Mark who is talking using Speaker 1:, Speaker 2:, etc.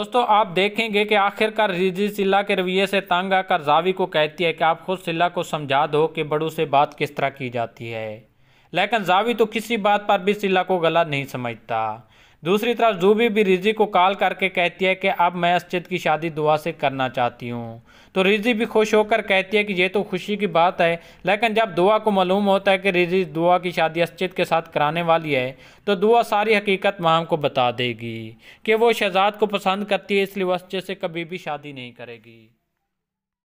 Speaker 1: दोस्तों आप देखेंगे कि आखिरकार रिजी सिल्ला के रवैये से तंग आकर जावी को कहती है कि आप खुद सिल्ला को समझा दो कि बड़ों से बात किस तरह की जाती है लेकिन जावी तो किसी बात पर भी सिल्ला को गलत नहीं समझता दूसरी तरफ जूबी भी रिजी को कॉल करके कहती है कि अब मैं अस्जिद की शादी दुआ से करना चाहती हूँ तो रिजी भी खुश होकर कहती है कि ये तो खुशी की बात है लेकिन जब दुआ को मालूम होता है कि रिजी दुआ की शादी अस्जिद के साथ कराने वाली है तो दुआ सारी हकीकत माम को बता देगी कि वो शहजाद को पसंद करती है इसलिए वह अस्जिद से कभी भी शादी नहीं करेगी